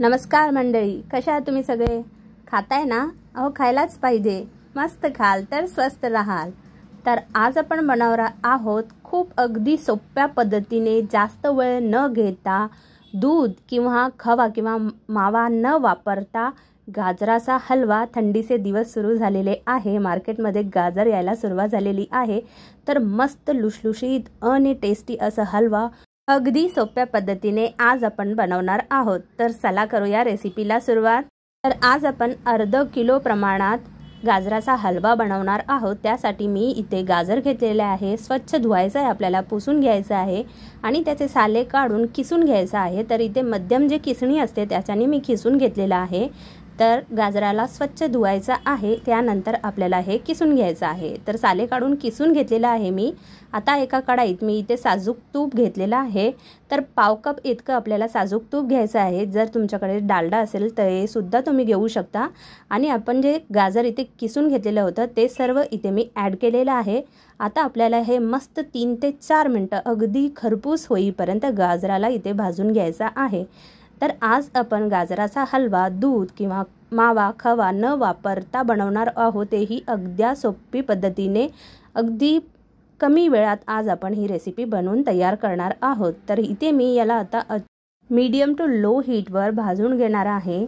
नमस्कार मंडळी कशा तुम्ही सगळे खाताय ना अहो खायलाच पाहिजे मस्त खाल तर स्वस्त राहाल तर आज आपण बनवणार आहोत खूप अगदी सोप्या पद्धतीने जास्त वेळ न घेता दूध किंवा खवा किंवा मावा न वापरता गाजराचा हलवा थंडीचे दिवस सुरू झालेले आहे मार्केटमध्ये गाजर यायला सुरुवात झालेली आहे तर मस्त लुशलुशीत आणि टेस्टी असं हलवा अगदी सोप्या पद्धतीने आज आपण बनवणार आहोत तर चला करूया रेसिपीला सुरुवात तर आज आपण अर्ध किलो प्रमाणात गाजराचा हलवा बनवणार आहोत त्यासाठी मी इथे गाजर घेतलेले आहे स्वच्छ धुवायचं आहे आपल्याला पुसून घ्यायचं आहे आणि त्याचे साले काढून किसून घ्यायचं आहे तर इथे मध्यम जे किसणी असते त्याच्याने मी किसून घेतलेलं आहे तर गाजराला स्वच्छ धुवायचं आहे त्यानंतर आपल्याला हे किसून घ्यायचं आहे तर साले काढून किसून घेतलेलं आहे मी आता एका कढाईत मी इथे साजूक तूप घेतलेलं आहे तर पाव कप इतकं आपल्याला साजूक तूप घ्यायचं आहे जर तुमच्याकडे डालडा असेल तर हे सुद्धा तुम्ही घेऊ शकता आणि आपण जे गाजर इथे किसून घेतलेलं होतं ते सर्व इथे मी ॲड केलेलं आहे आता आपल्याला हे मस्त तीन ते चार मिनटं अगदी खरपूस होईपर्यंत गाजराला इथे भाजून घ्यायचा आहे तर आज आपण गाजराचा हलवा दूध किंवा मावा खवा न वापरता बनवणार आहोत ही अगद्या सोपी पद्धतीने अगदी कमी वेळात आज आपण ही रेसिपी बनवून तयार करणार आहोत तर इथे मी याला आता मीडियम टू लो हीटवर भाजून घेणार आहे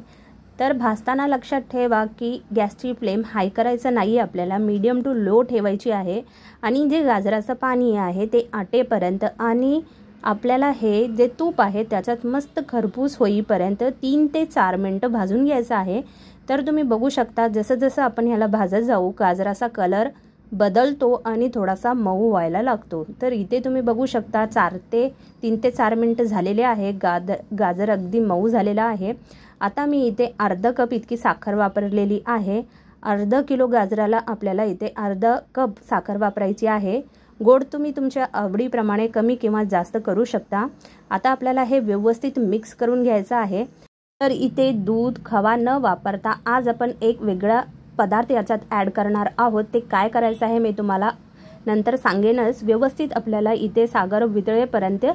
तर भाजताना लक्षात ठेवा की गॅसची फ्लेम हाय करायचं नाही आपल्याला मीडियम टू लो ठेवायची आहे आणि जे गाजराचं पाणी आहे ते आटेपर्यंत आणि आपल्याला हे जे तूप आहे त्याच्यात मस्त खरपूस होईपर्यंत तीन ते चार मिनटं भाजून घ्यायचं आहे तर तुम्ही बघू शकता जसं जसं आपण ह्याला भाजत जाऊ गाजराचा कलर बदलतो आणि थोडासा मऊ व्हायला लागतो तर इथे तुम्ही बघू शकता चार ते तीन ते चार मिनटं झालेले आहे गाद गाजर अगदी मऊ झालेला आहे आता मी इथे अर्ध कप इतकी साखर वापरलेली आहे अर्ध किलो गाजराला आपल्याला इथे अर्ध कप साखर वापरायची आहे गोड तुम्ही तुमच्या आवडीप्रमाणे कमी किंवा जास्त करू शकता आता आपल्याला हे व्यवस्थित मिक्स करून घ्यायचं आहे तर इथे दूध खवा न वापरता आज आपण एक वेगळा पदार्थ याच्यात ॲड करणार आहोत ते काय करायचं आहे मी तुम्हाला नंतर सांगेनच व्यवस्थित आपल्याला इथे सागर वितळेपर्यंत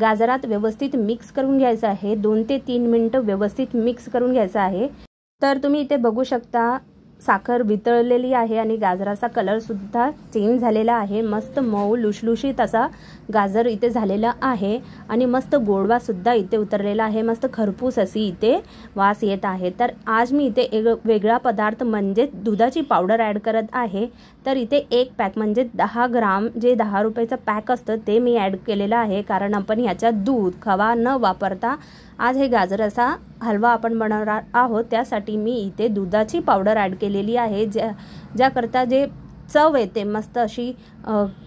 गाजरात व्यवस्थित मिक्स करून घ्यायचं आहे दोन ते तीन मिनटं व्यवस्थित मिक्स करून घ्यायचं आहे तर तुम्ही इथे बघू शकता साखर वितळलेली आहे आणि गाजराचा कलरसुद्धा चेंज झालेला आहे मस्त मऊ लुशलुशीत असा गाजर इथे झालेला आहे आणि मस्त गोडवासुद्धा इथे उतरलेला आहे मस्त खरपूस अशी इथे वास येत आहे तर आज मी इथे एक वेगळा पदार्थ म्हणजे दुधाची पावडर ॲड करत आहे तर इथे एक पॅक म्हणजे दहा ग्राम जे दहा रुपयाचं पॅक असतं ते मी ॲड केलेलं आहे कारण आपण ह्याच्यात दूध खवा न वापरता आज हे गाजर असा हलवा आपण बनवणार आहोत त्यासाठी मी इथे दुधाची पावडर ॲड केलेली आहे ज्या ज्याकरता जे चव येते मस्त अशी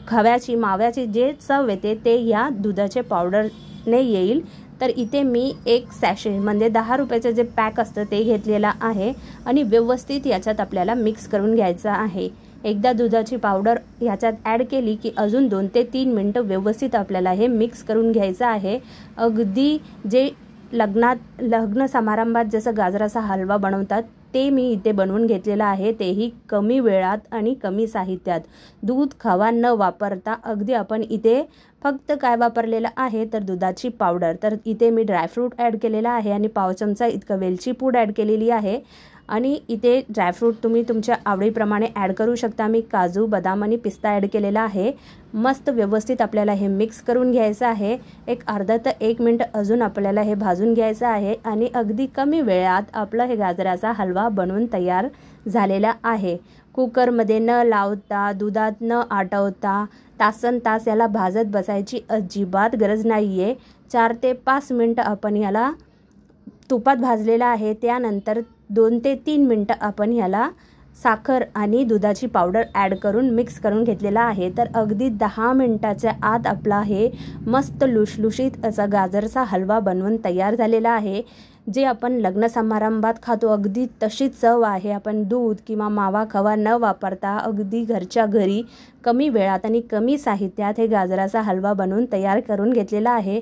खव्याची माव्याची जे चव येते ते ह्या दुधाचे पावडरने येईल तर इथे मी एक सॅशे म्हणजे दहा रुपयाचं जे पॅक असतं ते घेतलेलं आहे आणि व्यवस्थित याच्यात आपल्याला मिक्स करून घ्यायचं आहे एकदा दुधाची पावडर ह्याच्यात ॲड केली की अजून दोन ते तीन मिनटं व्यवस्थित आपल्याला हे मिक्स करून घ्यायचं आहे अगदी जे लग्नात लग्न समारंभात जसं गाजराचा हलवा बनवतात ते मी इथे बनवून घेतलेलं आहे तेही कमी वेळात आणि कमी साहित्यात दूध खावा न वापरता अगदी आपण इथे फक्त काय वापरलेलं आहे तर दुधाची पावडर तर इथे मी ड्रायफ्रूट ॲड केलेला आहे आणि पाव चमचा इतकं वेलची पूड ॲड केलेली आहे आणि इथे ड्रायफ्रूट तुम्ही तुमच्या आवडीप्रमाणे ॲड करू शकता मी काजू बदाम आणि पिस्ता ॲड केलेला आहे मस्त व्यवस्थित आपल्याला हे मिक्स करून घ्यायचं आहे एक अर्धा तर एक मिनटं अजून आपल्याला हे भाजून घ्यायचं आहे आणि अगदी कमी वेळात आपला हे गाजराचा हलवा बनवून तयार झालेला आहे कुकरमध्ये न लावता दुधात न आटवता तासन तास याला भाजत बसायची अजिबात गरज नाही आहे चार ते पाच मिनटं आपण याला तुपात भाजलेला आहे त्यानंतर दोन ते तीन मिनटं आपण ह्याला साखर आणि दुधाची पावडर ॲड करून मिक्स करून घेतलेला आहे तर अगदी दहा मिनटाच्या आत आपला हे मस्त लुशलुशीत असा गाजरचा हलवा बनवून तयार झालेला आहे जे आपण लग्न समारंभात खातो अगदी तशीच चव आहे आपण दूध किंवा मावा खवा न वापरता अगदी घरच्या घरी कमी वेळात आणि कमी साहित्यात हे गाजराचा हलवा बनवून तयार करून घेतलेला आहे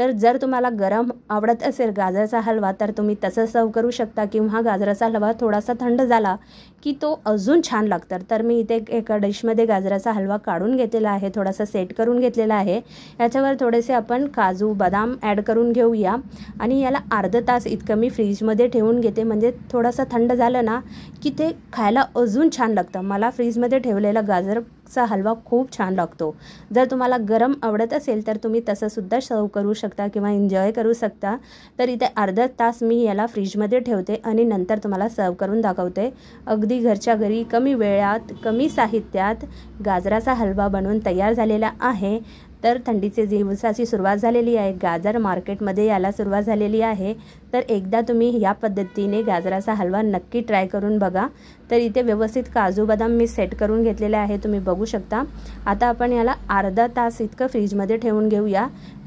तर जर तुम्हाला गरम आवडत असेल गाजराचा हलवा तर तुम्ही तसं सर्व करू शकता किंवा गाजराचा हलवा थोडासा थंड झाला की तो अजून छान लागतं तर मी इथे एका डिशमध्ये गाजराचा हलवा काढून घेतलेला आहे थोडासा सेट करून घेतलेला आहे याच्यावर थोडेसे आपण काजू बदाम ॲड करून घेऊया आणि याला अर्धा तास इतकं मी फ्रीजमध्ये ठेवून घेते म्हणजे थोडासा थंड झालं ना की ते खायला अजून छान लागतं मला फ्रीजमध्ये ठेवलेलं गाजर चा हलवा खूप छान लागतो जर तुम्हाला गरम आवडत असेल तर तुम्ही तसंसुद्धा सर्व करू शकता किंवा एन्जॉय करू शकता तर इथे अर्धा तास मी याला फ्रीजमध्ये ठेवते आणि नंतर तुम्हाला सर्व करून दाखवते अगदी घरच्या घरी कमी वेळात कमी साहित्यात गाजराचा हलवा बनवून तयार झालेला आहे तर थंडीचे दिवसाची सुरुवात झालेली आहे गाजर मार्केटमध्ये याला सुरुवात झालेली आहे तर एकदा तुम्ही ह्या पद्धतीने गाजराचा हलवा नक्की ट्राय करून बघा तर इथे व्यवस्थित काजू बदाम मी सेट करून घेतलेले आहे तुम्ही बघू शकता आता आपण याला अर्धा तास इतकं फ्रीजमध्ये ठेवून घेऊया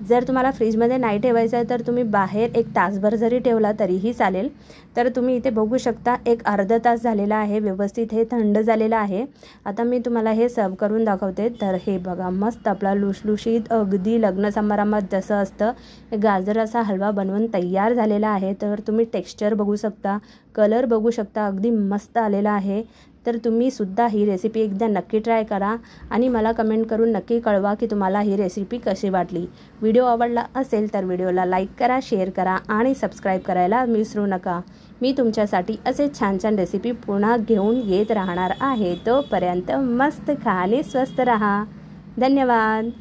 जर तुम्हाला फ्रीजमध्ये नाही ठेवायचं आहे तर तुम्ही बाहेर एक तासभर जरी ठेवला तरीही चालेल तर तुम्ही इथे बघू शकता एक अर्धा तास झालेला आहे व्यवस्थित हे थंड झालेलं आहे आता मी तुम्हाला हे सर्व करून दाखवते तर हे बघा मस्त आपला लुसलुशीत अगदी लग्न समारंभात जसं असतं गाजराचा हलवा बनवून तयार झालेला आहे तर तुम्ही टेक्स्चर बघू शकता कलर बघू शकता अगदी मस्त आलेला आहे तर तुम्ही सुद्धा ही रेसिपी एकदा नक्की ट्राय करा आणि मला कमेंट करून नक्की कळवा की तुम्हाला ही रेसिपी कशी वाटली व्हिडिओ आवडला असेल तर व्हिडिओला लाईक करा शेअर करा आणि सबस्क्राईब करायला विसरू नका मी तुमच्यासाठी असे छान छान रेसिपी पुन्हा घेऊन येत राहणार आहे तोपर्यंत मस्त खा आणि स्वस्त राहा धन्यवाद